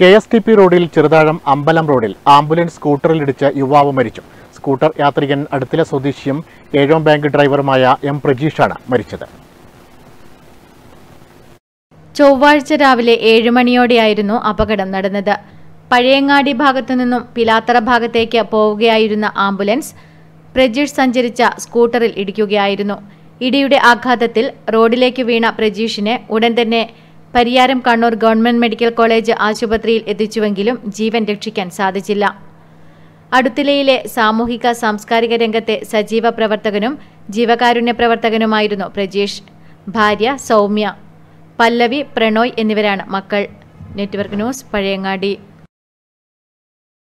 K S T P റോഡിൽ ചെറുതാഴം അമ്പലം റോഡിൽ ആംബുലൻസ് സ്കൂട്ടറിലിടിച്ച് യുവാവ് മരിച്ചു സ്കൂട്ടർ യാത്രികൻ അടുത്തില സ്വദേശിയും ഏഴോം ബാങ്ക് ഡ്രൈവറുമായ എം പ്രജീഷാണ് മരിച്ചത് ചൊവ്വാഴ്ച രാവിലെ ഏഴ് മണിയോടെയായിരുന്നു അപകടം നടന്നത് പഴയങ്ങാടി ഭാഗത്തു നിന്നും പിലാത്തറ ഭാഗത്തേക്ക് പോവുകയായിരുന്ന ആംബുലൻസ് പ്രജീഷ് സഞ്ചരിച്ച സ്കൂട്ടറിൽ ഇടിക്കുകയായിരുന്നു ഇടിയുടെ ആഘാതത്തിൽ റോഡിലേക്ക് വീണ പ്രജീഷിനെ ഉടൻ തന്നെ Pariyaram Kannur government medical college ആശുപത്രിയിൽ എത്തിച്ചുവെങ്കിലും ജീവൻ രക്ഷിക്കാൻ സാധിച്ചില്ല അടുത്തിലയിലെ സാമൂഹിക സാംസ്കാരിക രംഗത്തെ സജീവ പ്രവർത്തകനും ജീവകാരുണ്യ പ്രവർത്തകനുമായിരുന്നു പ്രജീഷ് ഭാര്യ സൗമ്യ പല്ലവി പ്രണോയ് എന്നിവരാണ് മക്കൾ നെറ്റ്വർക്ക് ന്യൂസ് പഴയങ്ങാടി